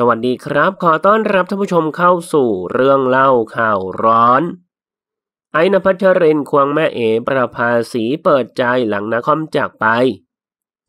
สวัสดีครับ ขอต้อนรับท่านผู้ชมเข้าสู่เรื่องเล่าข่าวร้อน ไอ้นภัชรินควงแม่เอ๋ประภาสีเปิดใจหลังนกคอมจากไป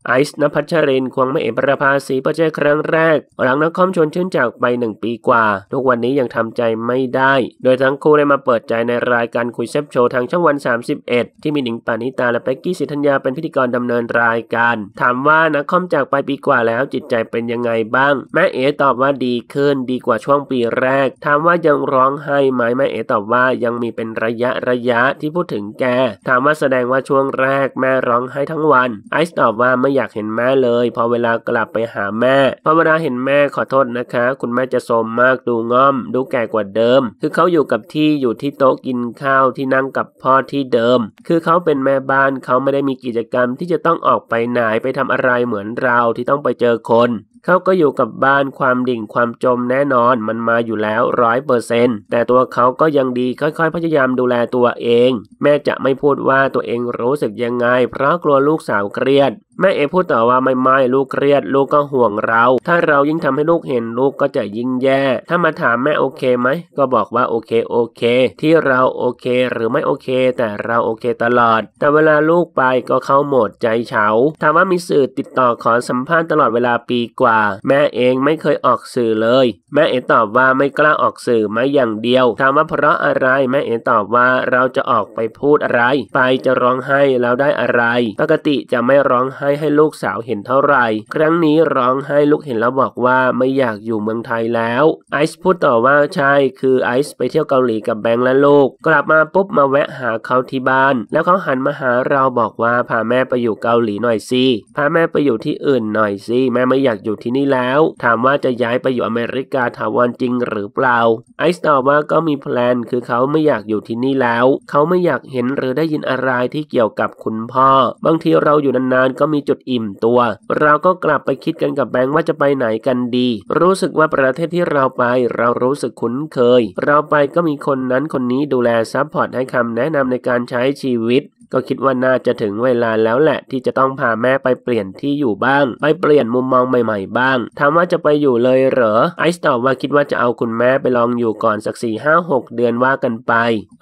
ไอซ์นภัชริน ควงไม่เอกประภาสีประเจครั้งแรก หลังนักคอมชนชื่นจากไปหนึ่งปีกว่า ทุกวันนี้ยังทำใจไม่ได้ โดยทั้งคู่ได้มาเปิดใจในรายการคุยเซฟโชว์ทางช่องวัน 31 ที่มีหนิงปานิตาและเป็กกี้สิทธัญญาเป็นพิธีกรดำเนินรายการถามว่านักคอมจากไปปีกว่าแล้วจิตใจเป็นยังไงบ้าง แม่เอ๋ตอบว่าดีขึ้น ดีกว่าช่วงปีแรกถามว่ายังร้องไห้ไหมแม่เอ๋ตอบว่ายังมีเป็นระยะระยะที่พูดถึงแกถามว่าแสดงว่าช่วงแรกแม่ร้องไห้ทั้งวันไอซ์ตอบว่าไม่ไม่อยากเห็นแม่เลยพอเวลากลับไปหาแม่พอเวลาเห็นแม่ขอโทษนะคะ คุณแม่จะโทมมากดูง่อมดูแก่กว่าเดิม คือเขาอยู่กับที่อยู่ที่โต๊ะกินข้าวที่นั่งกับพ่อที่เดิม คือเขาเป็นแม่บ้านเขาไม่ได้มีกิจกรรมที่จะต้องออกไปไหนไปทำอะไรเหมือนเราที่ต้องไปเจอคนเขาก็อยู่กับบ้านความดิ่งความจมแน่นอนมันมาอยู่แล้วร้อยเปอร์เซนต์แต่ตัวเขาก็ยังดีค่อยๆพยายามดูแลตัวเองแม่จะไม่พูดว่าตัวเองรู้สึกยังไง เพราะกลัวลูกสาวเครียด แม่เอพูดต่อว่าไม่ไม่ลูกเครียดลูกก็ห่วงเรา ถ้าเรายิ่งทำให้ลูกเห็นลูกก็จะยิ่งแย่ ถ้ามาถามแม่โอเคไหมก็บอกว่าโอเคโอเค ที่เราโอเคหรือไม่โอเค แต่เราโอเคตลอด แต่เวลาลูกไปก็เข้าโหมดใจเฉาถามว่ามีสื่อติดต่อขอสัมภาษณ์ตลอดเวลาปีกว่าาแม่เองไม่เคยออกสื่อเลย แม่เอ๋ตอบว่าไม่กล้าออกสื่อมาอย่างเดียวถามว่าเพราะอะไรแม่เอ๋ตอบว่าเราจะออกไปพูดอะไร ไปจะร้องไห้แล้วได้อะไร ปกติจะไม่ร้องไห้ให้ลูกสาวเห็นเท่าไหร่ครั้งนี้ร้องไห้ลูกเห็นแล้วบอกว่าไม่อยากอยู่เมืองไทยแล้ว ไอซ์พูดต่อว่าใช่ คือไอซ์ไปเที่ยวเกาหลีกับแบงค์และลูก กลับมาปุ๊บมาแวะหาเขาที่บ้าน แล้วเขาหันมาหาเราบอกว่าพาแม่ไปอยู่เกาหลีหน่อยสิพาแม่ไปอยู่ที่อื่นหน่อยสิแม่ไม่อยากอยู่ที่นี่แล้ว ถามว่าจะย้ายไปอยู่อเมริกาถาวรจริงหรือเปล่า ไอซ์ตอบว่าก็มีแพลนคือเขาไม่อยากอยู่ที่นี่แล้ว เขาไม่อยากเห็นหรือได้ยินอะไรที่เกี่ยวกับคุณพ่อ บางที เราอยู่นาน ๆก็มีจุดอิ่มตัว เราก็กลับไปคิดกันกับแบงค์ว่าจะไปไหนกันดี รู้สึกว่าประเทศที่เราไป เรารู้สึกคุ้นเคย เราไปก็มีคนนั้นคนนี้ดูแลซัพพอร์ต ให้คำแนะนำในการใช้ชีวิตก็คิดว่าน่าจะถึงเวลาแล้วแหละที่จะต้องพาแม่ไปเปลี่ยนที่อยู่บ้าง ไปเปลี่ยนมุมมองใหม่ ๆบ้างถามว่าจะไปอยู่เลยเหรอ ไอซ์ตอบว่าคิดว่าจะเอาคุณแม่ไปลองอยู่ก่อนสักสี่ห้าหกเดือนว่ากันไป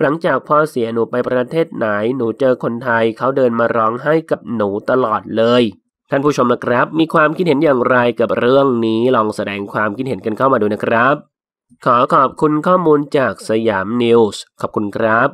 หลังจากพ่อเสียหนูไปประเทศไหน หนูเจอคนไทยเขาเดินมาร้องให้กับหนูตลอดเลย ท่านผู้ชมนะครับ มีความคิดเห็นอย่างไรกับเรื่องนี้ลองแสดงความคิดเห็นกันเข้ามาดูนะครับ ขอขอบคุณข้อมูลจากสยามนิวส์ขอบคุณครับ